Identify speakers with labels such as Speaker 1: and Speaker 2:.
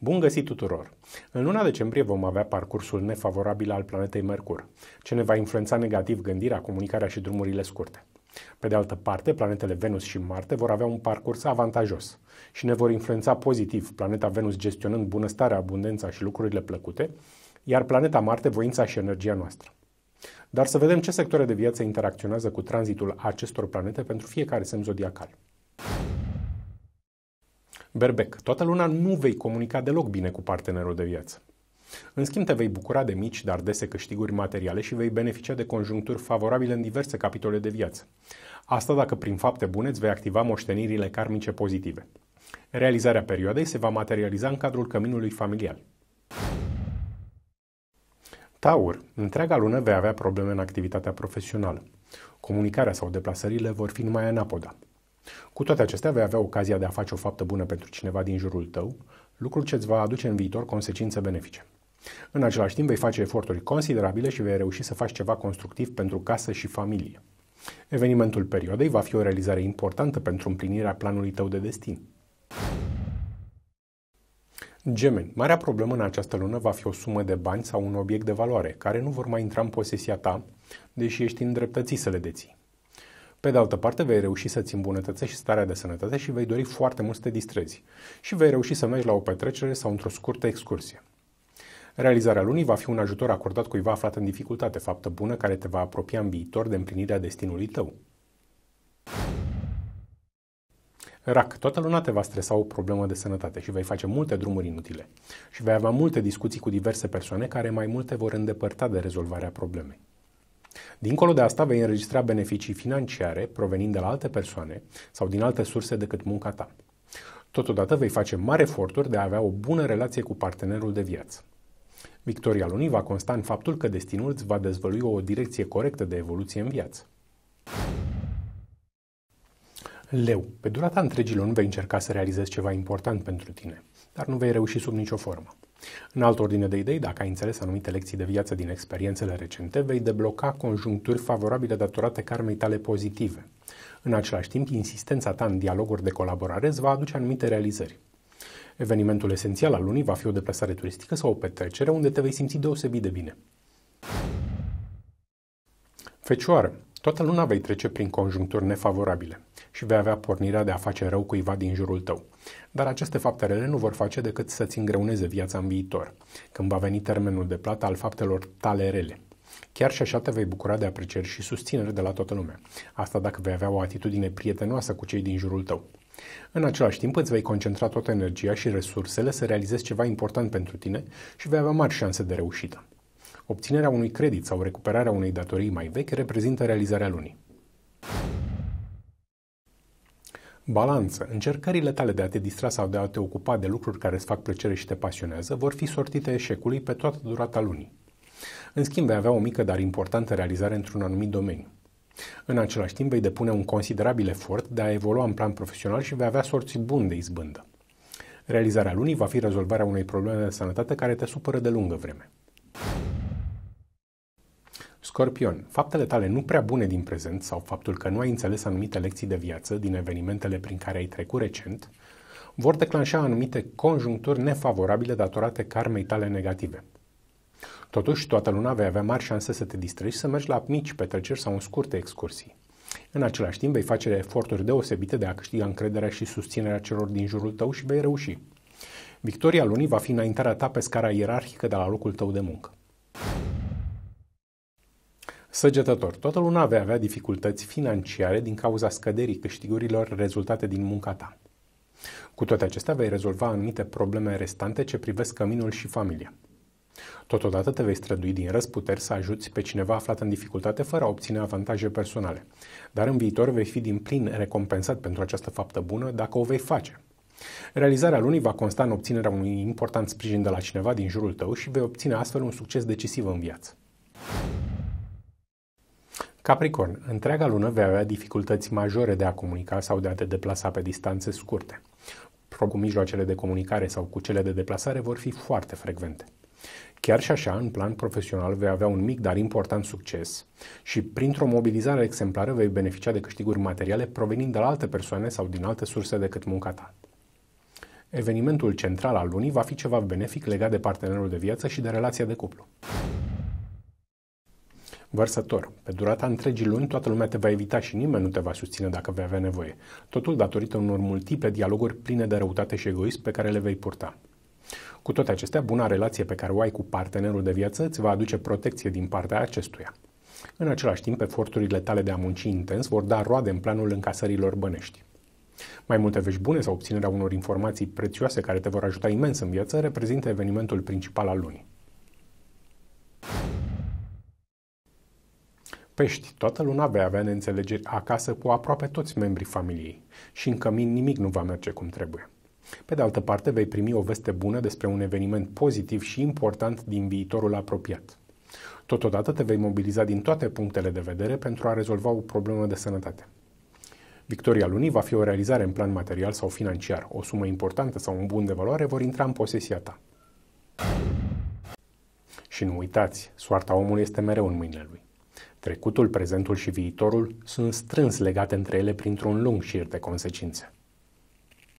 Speaker 1: Bun găsit tuturor! În luna decembrie vom avea parcursul nefavorabil al planetei Mercur, ce ne va influența negativ gândirea, comunicarea și drumurile scurte. Pe de altă parte, planetele Venus și Marte vor avea un parcurs avantajos și ne vor influența pozitiv, planeta Venus gestionând bunăstarea, abundența și lucrurile plăcute, iar planeta Marte voința și energia noastră. Dar să vedem ce sectoare de viață interacționează cu tranzitul acestor planete pentru fiecare semn zodiacal. Berbec, toată luna nu vei comunica deloc bine cu partenerul de viață. În schimb, te vei bucura de mici, dar dese câștiguri materiale și vei beneficia de conjuncturi favorabile în diverse capitole de viață. Asta dacă prin fapte bune îți vei activa moștenirile karmice pozitive. Realizarea perioadei se va materializa în cadrul căminului familial. Taur, întreaga lună vei avea probleme în activitatea profesională. Comunicarea sau deplasările vor fi numai anapoda. Cu toate acestea, vei avea ocazia de a face o faptă bună pentru cineva din jurul tău, lucru ce îți va aduce în viitor consecințe benefice. În același timp, vei face eforturi considerabile și vei reuși să faci ceva constructiv pentru casă și familie. Evenimentul perioadei va fi o realizare importantă pentru împlinirea planului tău de destin. Gemeni, marea problemă în această lună va fi o sumă de bani sau un obiect de valoare, care nu vor mai intra în posesia ta, deși ești îndreptățit să le deții. Pe de altă parte, vei reuși să-ți îmbunătățești starea de sănătate și vei dori foarte mult să te distrezi. Și vei reuși să mergi la o petrecere sau într-o scurtă excursie. Realizarea lunii va fi un ajutor acordat cuiva aflat în dificultate, faptă bună care te va apropia în viitor de împlinirea destinului tău. Rac, toată luna te va stresa o problemă de sănătate și vei face multe drumuri inutile și vei avea multe discuții cu diverse persoane care mai multe vor îndepărta de rezolvarea problemei. Dincolo de asta, vei înregistra beneficii financiare provenind de la alte persoane sau din alte surse decât munca ta. Totodată vei face mari eforturi de a avea o bună relație cu partenerul de viață. Victoria lunii va consta în faptul că destinul îți va dezvălui o direcție corectă de evoluție în viață. Leu, pe durata întregii luni vei încerca să realizezi ceva important pentru tine, dar nu vei reuși sub nicio formă. În altă ordine de idei, dacă ai înțeles anumite lecții de viață din experiențele recente, vei debloca conjuncturi favorabile datorate karmei tale pozitive. În același timp, insistența ta în dialoguri de colaborare îți va aduce anumite realizări. Evenimentul esențial al lunii va fi o deplasare turistică sau o petrecere unde te vei simți deosebit de bine. Fecioară, toată luna vei trece prin conjuncturi nefavorabile și vei avea pornirea de a face rău cuiva din jurul tău. Dar aceste fapte rele nu vor face decât să-ți îngreuneze viața în viitor, când va veni termenul de plată al faptelor tale rele. Chiar și așa te vei bucura de aprecieri și susținere de la toată lumea. Asta dacă vei avea o atitudine prietenoasă cu cei din jurul tău. În același timp îți vei concentra toată energia și resursele să realizezi ceva important pentru tine și vei avea mari șanse de reușită. Obținerea unui credit sau recuperarea unei datorii mai vechi reprezintă realizarea lunii. Balanță. Încercările tale de a te distra sau de a te ocupa de lucruri care îți fac plăcere și te pasionează vor fi sortite eșecului pe toată durata lunii. În schimb, vei avea o mică, dar importantă realizare într-un anumit domeniu. În același timp, vei depune un considerabil efort de a evolua în plan profesional și vei avea sorți buni de izbândă. Realizarea lunii va fi rezolvarea unei probleme de sănătate care te supără de lungă vreme. Scorpion, faptele tale nu prea bune din prezent sau faptul că nu ai înțeles anumite lecții de viață din evenimentele prin care ai trecut recent vor declanșa anumite conjuncturi nefavorabile datorate karmei tale negative. Totuși, toată luna vei avea mari șanse să te distrezi și să mergi la mici petreceri sau în scurte excursii. În același timp, vei face eforturi deosebite de a câștiga încrederea și susținerea celor din jurul tău și vei reuși. Victoria lunii va fi înaintarea ta pe scara ierarhică de la locul tău de muncă săgetător. Toată luna vei avea dificultăți financiare din cauza scăderii câștigurilor rezultate din munca ta. Cu toate acestea vei rezolva anumite probleme restante ce privesc căminul și familia. Totodată te vei strădui din răzputeri să ajuți pe cineva aflat în dificultate fără a obține avantaje personale. Dar în viitor vei fi din plin recompensat pentru această faptă bună dacă o vei face. Realizarea lunii va consta în obținerea unui important sprijin de la cineva din jurul tău și vei obține astfel un succes decisiv în viață. Capricorn, întreaga lună vei avea dificultăți majore de a comunica sau de a te deplasa pe distanțe scurte. Cu mijloacele de comunicare sau cu cele de deplasare vor fi foarte frecvente. Chiar și așa, în plan profesional, vei avea un mic, dar important succes și printr-o mobilizare exemplară vei beneficia de câștiguri materiale provenind de la alte persoane sau din alte surse decât munca ta. Evenimentul central al lunii va fi ceva benefic legat de partenerul de viață și de relația de cuplu. Vărsător. Pe durata întregii luni, toată lumea te va evita și nimeni nu te va susține dacă vei avea nevoie. Totul datorită unor multiple dialoguri pline de răutate și egoism pe care le vei purta. Cu toate acestea, buna relație pe care o ai cu partenerul de viață îți va aduce protecție din partea acestuia. În același timp, eforturile tale de a munci intens vor da roade în planul încasărilor bănești. Mai multe vești bune sau obținerea unor informații prețioase care te vor ajuta imens în viață reprezintă evenimentul principal al lunii. pești, toată luna vei avea neînțelegeri acasă cu aproape toți membrii familiei și în cămin nimic nu va merge cum trebuie. Pe de altă parte, vei primi o veste bună despre un eveniment pozitiv și important din viitorul apropiat. Totodată te vei mobiliza din toate punctele de vedere pentru a rezolva o problemă de sănătate. Victoria lunii va fi o realizare în plan material sau financiar. O sumă importantă sau un bun de valoare vor intra în posesia ta. Și nu uitați, soarta omului este mereu în mâinile lui. Trecutul, prezentul și viitorul sunt strâns legate între ele printr-un lung șir de consecințe.